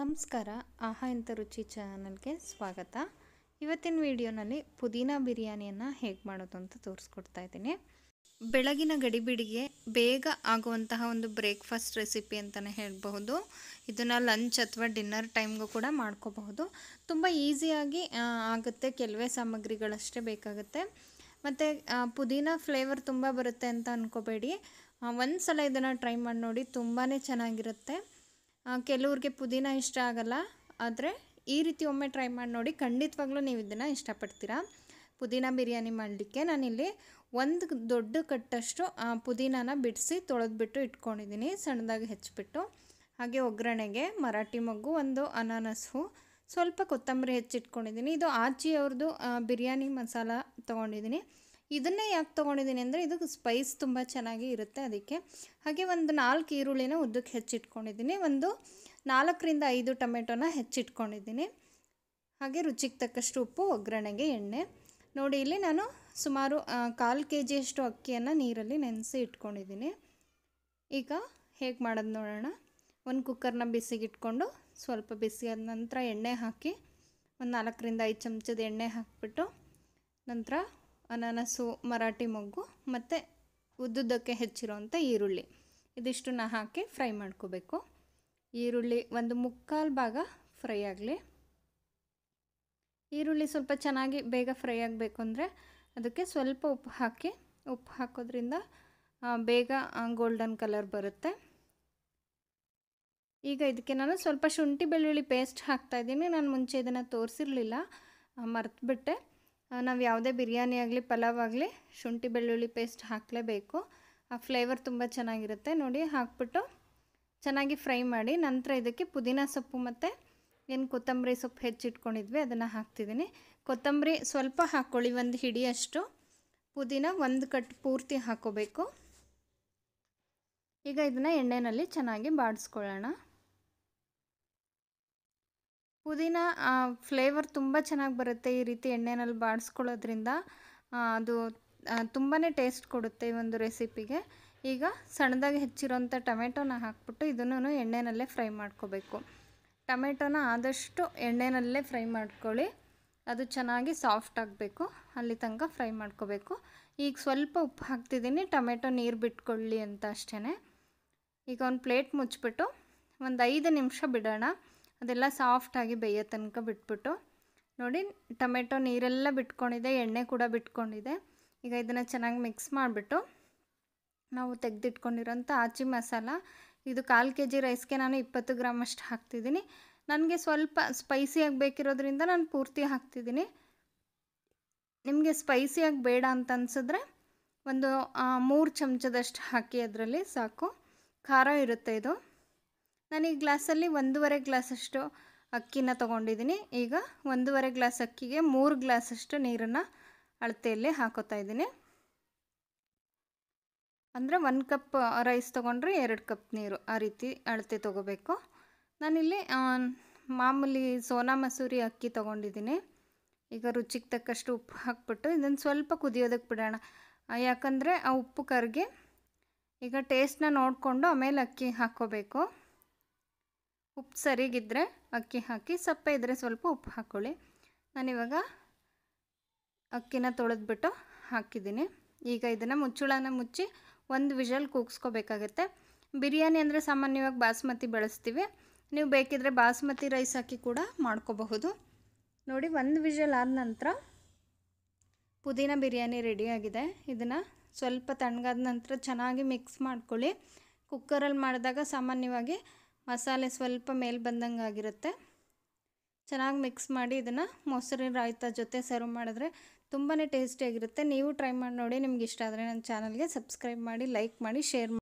ನಮಸ್ಕಾರ ಆಹಾ ಇಂಥ ರುಚಿ ಚಾನಲ್ಗೆ ಸ್ವಾಗತ ಇವತ್ತಿನ ವಿಡಿಯೋನಲ್ಲಿ ಪುದೀನ ಬಿರಿಯಾನಿಯನ್ನು ಹೇಗೆ ಮಾಡೋದು ಅಂತ ತೋರಿಸ್ಕೊಡ್ತಾ ಇದ್ದೀನಿ ಬೆಳಗಿನ ಗಡಿಬಿಡಿಗೆ ಬೇಗ ಆಗುವಂತಹ ಒಂದು ಬ್ರೇಕ್ಫಾಸ್ಟ್ ರೆಸಿಪಿ ಅಂತಲೇ ಹೇಳಬಹುದು ಇದನ್ನು ಲಂಚ್ ಅಥವಾ ಡಿನ್ನರ್ ಟೈಮ್ಗೂ ಕೂಡ ಮಾಡ್ಕೋಬಹುದು ತುಂಬ ಈಸಿಯಾಗಿ ಆಗುತ್ತೆ ಕೆಲವೇ ಸಾಮಗ್ರಿಗಳಷ್ಟೇ ಬೇಕಾಗುತ್ತೆ ಮತ್ತು ಪುದೀನ ಫ್ಲೇವರ್ ತುಂಬ ಬರುತ್ತೆ ಅಂತ ಅಂದ್ಕೋಬೇಡಿ ಒಂದು ಸಲ ಇದನ್ನು ಟ್ರೈ ಮಾಡಿ ನೋಡಿ ತುಂಬಾ ಚೆನ್ನಾಗಿರುತ್ತೆ ಕೆಲವ್ರಿಗೆ ಪುದೀನ ಇಷ್ಟ ಆಗಲ್ಲ ಆದರೆ ಈ ರೀತಿ ಒಮ್ಮೆ ಟ್ರೈ ಮಾಡಿ ನೋಡಿ ಖಂಡಿತವಾಗ್ಲೂ ನೀವು ಇದನ್ನು ಇಷ್ಟಪಡ್ತೀರಾ ಪುದೀನ ಬಿರಿಯಾನಿ ಮಾಡಲಿಕ್ಕೆ ನಾನಿಲ್ಲಿ ಒಂದು ದೊಡ್ಡ ಕಟ್ಟಷ್ಟು ಪುದೀನಾನ ಬಿಡಿಸಿ ತೊಳೆದ್ಬಿಟ್ಟು ಇಟ್ಕೊಂಡಿದ್ದೀನಿ ಸಣ್ಣದಾಗಿ ಹೆಚ್ಚಿಬಿಟ್ಟು ಹಾಗೆ ಒಗ್ಗರಣೆಗೆ ಮರಾಠಿ ಮಗ್ಗು ಒಂದು ಅನಾನಸು ಸ್ವಲ್ಪ ಕೊತ್ತಂಬರಿ ಹೆಚ್ಚಿಟ್ಕೊಂಡಿದ್ದೀನಿ ಇದು ಆಚಿಯವ್ರದ್ದು ಬಿರಿಯಾನಿ ಮಸಾಲ ತೊಗೊಂಡಿದ್ದೀನಿ ಇದನ್ನೇ ಯಾಕೆ ತೊಗೊಂಡಿದ್ದೀನಿ ಅಂದರೆ ಇದಕ್ಕೆ ಸ್ಪೈಸ್ ತುಂಬ ಚೆನ್ನಾಗಿ ಇರುತ್ತೆ ಅದಕ್ಕೆ ಹಾಗೆ ಒಂದು ನಾಲ್ಕು ಈರುಳ್ಳಿನ ಉದ್ದಕ್ಕೆ ಹೆಚ್ಚಿಟ್ಕೊಂಡಿದ್ದೀನಿ ಒಂದು ನಾಲ್ಕರಿಂದ ಐದು ಟೊಮೆಟೊನ ಹೆಚ್ಚಿಟ್ಕೊಂಡಿದ್ದೀನಿ ಹಾಗೆ ರುಚಿಗೆ ತಕ್ಕಷ್ಟು ಉಪ್ಪು ಒಗ್ಗರಣೆಗೆ ಎಣ್ಣೆ ನೋಡಿ ಇಲ್ಲಿ ನಾನು ಸುಮಾರು ಕಾಲು ಕೆ ಜಿಯಷ್ಟು ಅಕ್ಕಿಯನ್ನು ನೀರಲ್ಲಿ ನೆನೆಸಿ ಇಟ್ಕೊಂಡಿದ್ದೀನಿ ಈಗ ಹೇಗೆ ಮಾಡೋದು ನೋಡೋಣ ಒಂದು ಕುಕ್ಕರ್ನ ಬಿಸಿಗಿಟ್ಕೊಂಡು ಸ್ವಲ್ಪ ಬಿಸಿಯಾದ ನಂತರ ಎಣ್ಣೆ ಹಾಕಿ ಒಂದು ನಾಲ್ಕರಿಂದ ಐದು ಚಮಚದ ಎಣ್ಣೆ ಹಾಕಿಬಿಟ್ಟು ನಂತರ ಅನಾನಸು ಮರಾಠಿ ಮೊಗ್ಗು ಮತ್ತು ಉದ್ದುದ್ದಕ್ಕೆ ಹೆಚ್ಚಿರೋವಂಥ ಈರುಳ್ಳಿ ಇದಿಷ್ಟನ್ನು ಹಾಕಿ ಫ್ರೈ ಮಾಡ್ಕೋಬೇಕು ಈರುಳ್ಳಿ ಒಂದು ಮುಕ್ಕಾಲು ಭಾಗ ಫ್ರೈ ಆಗಲಿ ಈರುಳ್ಳಿ ಸ್ವಲ್ಪ ಚೆನ್ನಾಗಿ ಬೇಗ ಫ್ರೈ ಆಗಬೇಕು ಅಂದರೆ ಅದಕ್ಕೆ ಸ್ವಲ್ಪ ಉಪ್ಪು ಹಾಕಿ ಉಪ್ಪು ಹಾಕೋದ್ರಿಂದ ಬೇಗ ಗೋಲ್ಡನ್ ಕಲರ್ ಬರುತ್ತೆ ಈಗ ಇದಕ್ಕೆ ನಾನು ಸ್ವಲ್ಪ ಶುಂಠಿ ಬೆಳ್ಳುಳ್ಳಿ ಪೇಸ್ಟ್ ಹಾಕ್ತಾಯಿದ್ದೀನಿ ನಾನು ಮುಂಚೆ ಇದನ್ನು ತೋರಿಸಿರಲಿಲ್ಲ ಮರೆತುಬಿಟ್ಟೆ ನಾವು ಯಾವುದೇ ಬಿರಿಯಾನಿ ಆಗಲಿ ಪಲಾವ್ ಆಗಲಿ ಶುಂಠಿ ಬೆಳ್ಳುಳ್ಳಿ ಪೇಸ್ಟ್ ಹಾಕಲೇಬೇಕು ಆ ಫ್ಲೇವರ್ ತುಂಬ ಚೆನ್ನಾಗಿರುತ್ತೆ ನೋಡಿ ಹಾಕ್ಬಿಟ್ಟು ಚೆನ್ನಾಗಿ ಫ್ರೈ ಮಾಡಿ ನಂತರ ಇದಕ್ಕೆ ಪುದೀನ ಸೊಪ್ಪು ಮತ್ತು ಏನು ಕೊತ್ತಂಬರಿ ಸೊಪ್ಪು ಹೆಚ್ಚಿಟ್ಕೊಂಡಿದ್ವಿ ಅದನ್ನು ಹಾಕ್ತಿದ್ದೀನಿ ಕೊತ್ತಂಬರಿ ಸ್ವಲ್ಪ ಹಾಕ್ಕೊಳ್ಳಿ ಒಂದು ಹಿಡಿಯಷ್ಟು ಪುದೀನ ಒಂದು ಕಟ್ ಪೂರ್ತಿ ಹಾಕೋಬೇಕು ಈಗ ಇದನ್ನು ಎಣ್ಣೆಯಲ್ಲಿ ಚೆನ್ನಾಗಿ ಬಾಡಿಸ್ಕೊಳ್ಳೋಣ ಪುದೀನ ಫ್ಲೇವರ್ ತುಂಬ ಚೆನ್ನಾಗಿ ಬರುತ್ತೆ ಈ ರೀತಿ ಎಣ್ಣೆನಲ್ಲಿ ಬಾಡಿಸ್ಕೊಳ್ಳೋದ್ರಿಂದ ಅದು ತುಂಬಾ ಟೇಸ್ಟ್ ಕೊಡುತ್ತೆ ಈ ಒಂದು ರೆಸಿಪಿಗೆ ಈಗ ಸಣ್ಣದಾಗಿ ಹೆಚ್ಚಿರೋಂಥ ಟೊಮೆಟೊನ ಹಾಕ್ಬಿಟ್ಟು ಇದನ್ನು ಎಣ್ಣೆನಲ್ಲೇ ಫ್ರೈ ಮಾಡ್ಕೋಬೇಕು ಟೊಮೆಟೊನ ಆದಷ್ಟು ಎಣ್ಣೆನಲ್ಲೇ ಫ್ರೈ ಮಾಡ್ಕೊಳ್ಳಿ ಅದು ಚೆನ್ನಾಗಿ ಸಾಫ್ಟ್ ಆಗಬೇಕು ಅಲ್ಲಿ ತನಕ ಫ್ರೈ ಮಾಡ್ಕೋಬೇಕು ಈಗ ಸ್ವಲ್ಪ ಉಪ್ಪು ಹಾಕ್ತಿದ್ದೀನಿ ಟೊಮೆಟೊ ನೀರು ಬಿಟ್ಕೊಳ್ಳಿ ಅಂತ ಅಷ್ಟೇ ಈಗ ಒಂದು ಪ್ಲೇಟ್ ಮುಚ್ಚಿಬಿಟ್ಟು ಒಂದು ಐದು ನಿಮಿಷ ಬಿಡೋಣ ಅದೆಲ್ಲ ಸಾಫ್ಟಾಗಿ ಬೇಯೋ ತನಕ ಬಿಟ್ಬಿಟ್ಟು ನೋಡಿ ಟೊಮೆಟೊ ನೀರೆಲ್ಲ ಬಿಟ್ಕೊಂಡಿದೆ ಎಣ್ಣೆ ಕೂಡ ಬಿಟ್ಕೊಂಡಿದೆ ಈಗ ಇದನ್ನು ಚೆನ್ನಾಗಿ ಮಿಕ್ಸ್ ಮಾಡಿಬಿಟ್ಟು ನಾವು ತೆಗೆದಿಟ್ಕೊಂಡಿರೋಂಥ ಆಚಿ ಮಸಾಲ ಇದು ಕಾಲು ಕೆ ಜಿ ರೈಸ್ಗೆ ನಾನು ಇಪ್ಪತ್ತು ಗ್ರಾಮ್ ಅಷ್ಟು ಹಾಕ್ತಿದ್ದೀನಿ ನನಗೆ ಸ್ವಲ್ಪ ಸ್ಪೈಸಿಯಾಗಿ ಬೇಕಿರೋದ್ರಿಂದ ನಾನು ಪೂರ್ತಿ ಹಾಕ್ತಿದ್ದೀನಿ ನಿಮಗೆ ಸ್ಪೈಸಿಯಾಗಿ ಬೇಡ ಅಂತ ಅನ್ಸಿದ್ರೆ ಒಂದು ಮೂರು ಚಮಚದಷ್ಟು ಹಾಕಿ ಅದರಲ್ಲಿ ಸಾಕು ಖಾರ ಇರುತ್ತೆ ಇದು ನಾನು ಈ ಗ್ಲಾಸಲ್ಲಿ ಒಂದೂವರೆ ಗ್ಲಾಸಷ್ಟು ಅಕ್ಕಿನ ತೊಗೊಂಡಿದ್ದೀನಿ ಈಗ ಒಂದೂವರೆ ಗ್ಲಾಸ್ ಅಕ್ಕಿಗೆ ಮೂರು ಗ್ಲಾಸಷ್ಟು ನೀರನ್ನು ಅಳತೆಯಲ್ಲಿ ಹಾಕೋತಾ ಇದ್ದೀನಿ ಅಂದರೆ ಒಂದು ಕಪ್ ರೈಸ್ ತೊಗೊಂಡ್ರೆ ಎರಡು ಕಪ್ ನೀರು ಆ ರೀತಿ ಅಳತೆ ತೊಗೋಬೇಕು ನಾನಿಲ್ಲಿ ಮಾಮೂಲಿ ಸೋನಾ ಮಸೂರಿ ಅಕ್ಕಿ ತೊಗೊಂಡಿದ್ದೀನಿ ಈಗ ರುಚಿಗೆ ತಕ್ಕಷ್ಟು ಉಪ್ಪು ಹಾಕ್ಬಿಟ್ಟು ಇದನ್ನು ಸ್ವಲ್ಪ ಕುದಿಯೋದಕ್ಕೆ ಬಿಡೋಣ ಯಾಕಂದರೆ ಆ ಉಪ್ಪು ಕರ್ಗೆ ಈಗ ಟೇಸ್ಟ್ನ ನೋಡಿಕೊಂಡು ಆಮೇಲೆ ಅಕ್ಕಿ ಹಾಕ್ಕೋಬೇಕು ಉಪ್ಪು ಸರಿಗಿದ್ದರೆ ಅಕ್ಕಿ ಹಾಕಿ ಸಪ್ಪೆ ಇದ್ದರೆ ಸ್ವಲ್ಪ ಉಪ್ಪು ಹಾಕ್ಕೊಳ್ಳಿ ನಾನಿವಾಗ ಅಕ್ಕಿನ ತೊಳೆದ್ಬಿಟ್ಟು ಹಾಕಿದ್ದೀನಿ ಈಗ ಇದನ್ನು ಮುಚ್ಚುಳನ ಮುಚ್ಚಿ ಒಂದು ವಿಷಲ್ ಕೂಗಿಸ್ಕೋಬೇಕಾಗತ್ತೆ ಬಿರಿಯಾನಿ ಅಂದರೆ ಸಾಮಾನ್ಯವಾಗಿ ಬಾಸ್ಮತಿ ಬಳಸ್ತೀವಿ ನೀವು ಬೇಕಿದ್ರೆ ಬಾಸ್ಮತಿ ರೈಸ್ ಹಾಕಿ ಕೂಡ ಮಾಡ್ಕೋಬಹುದು ನೋಡಿ ಒಂದು ವಿಷಲ್ ಆದ ನಂತರ ಪುದೀನ ಬಿರಿಯಾನಿ ರೆಡಿಯಾಗಿದೆ ಇದನ್ನು ಸ್ವಲ್ಪ ತಣ್ಣಗಾದ ನಂತರ ಚೆನ್ನಾಗಿ ಮಿಕ್ಸ್ ಮಾಡ್ಕೊಳ್ಳಿ ಕುಕ್ಕರಲ್ಲಿ ಮಾಡಿದಾಗ ಸಾಮಾನ್ಯವಾಗಿ ಮಸಾಲೆ ಸ್ವಲ್ಪ ಮೇಲೆ ಬಂದಂಗೆ ಆಗಿರುತ್ತೆ ಚೆನ್ನಾಗಿ ಮಿಕ್ಸ್ ಮಾಡಿ ಇದನ್ನು ಮೊಸರಿನ ರಾಯ್ತ ಜೊತೆ ಸರ್ವ್ ಮಾಡಿದ್ರೆ ತುಂಬಾ ಟೇಸ್ಟಿಯಾಗಿರುತ್ತೆ ನೀವು ಟ್ರೈ ಮಾಡಿ ನೋಡಿ ನಿಮ್ಗೆ ಇಷ್ಟ ಆದರೆ ನನ್ನ ಚಾನಲ್ಗೆ ಸಬ್ಸ್ಕ್ರೈಬ್ ಮಾಡಿ ಲೈಕ್ ಮಾಡಿ ಶೇರ್ ಮಾಡಿ